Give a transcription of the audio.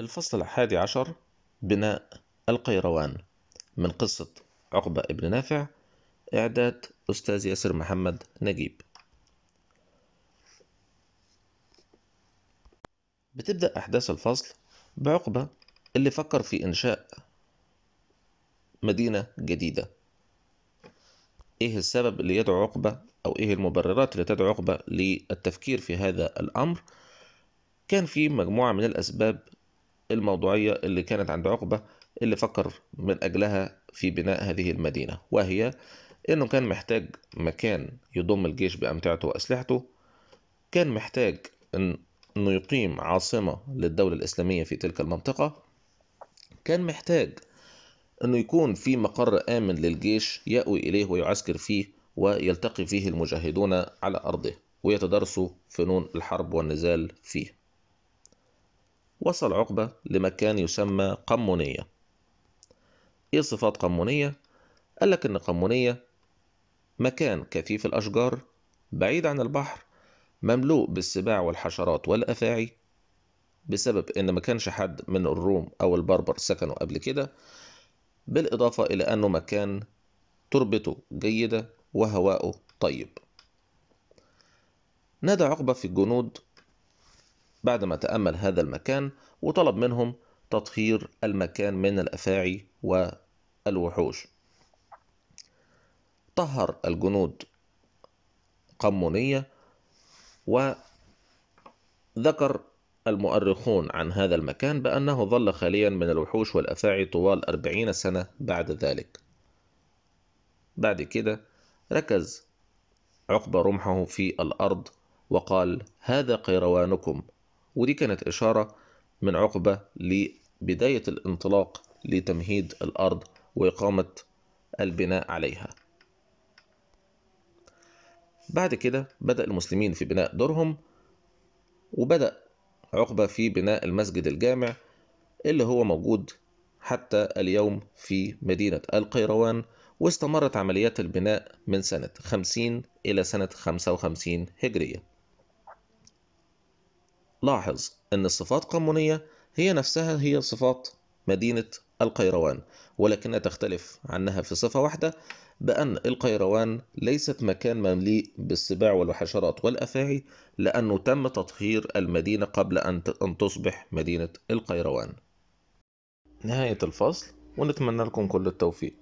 الفصل الحادي عشر بناء القيروان من قصة عقبة ابن نافع إعداد أستاذ ياسر محمد نجيب بتبدأ أحداث الفصل بعقبة اللي فكر في إنشاء مدينة جديدة إيه السبب اللي يدعو عقبة أو إيه المبررات اللي تدعو عقبة للتفكير في هذا الأمر كان في مجموعة من الأسباب الموضوعية اللي كانت عند عقبة اللي فكر من أجلها في بناء هذه المدينة وهي إنه كان محتاج مكان يضم الجيش بأمتعته وأسلحته كان محتاج إنه يقيم عاصمة للدولة الإسلامية في تلك المنطقة كان محتاج إنه يكون في مقر آمن للجيش يأوي إليه ويعسكر فيه ويلتقي فيه المجاهدون على أرضه ويتدارسوا فنون الحرب والنزال فيه وصل عقبة لمكان يسمى قمونية إيه صفات قمونية؟ قال لك إن قمونية مكان كثيف الأشجار بعيد عن البحر مملوء بالسباع والحشرات والأفاعي بسبب إن ما كانش حد من الروم أو البربر سكنوا قبل كده بالإضافة إلى أنه مكان تربته جيدة وهواءه طيب نادى عقبة في الجنود بعدما تأمل هذا المكان وطلب منهم تطهير المكان من الأفاعي والوحوش طهر الجنود قمونية وذكر المؤرخون عن هذا المكان بأنه ظل خاليا من الوحوش والأفاعي طوال أربعين سنة بعد ذلك بعد كده ركز عقبة رمحه في الأرض وقال هذا قيروانكم ودي كانت إشارة من عقبة لبداية الانطلاق لتمهيد الأرض وإقامة البناء عليها بعد كده بدأ المسلمين في بناء دورهم وبدأ عقبة في بناء المسجد الجامع اللي هو موجود حتى اليوم في مدينة القيروان واستمرت عمليات البناء من سنة 50 إلى سنة 55 هجرية لاحظ أن الصفات قمونية هي نفسها هي صفات مدينة القيروان ولكنها تختلف عنها في صفة واحدة بأن القيروان ليست مكان مملي بالسباع والحشرات والأفاعي لأنه تم تطهير المدينة قبل أن تصبح مدينة القيروان نهاية الفصل ونتمنى لكم كل التوفيق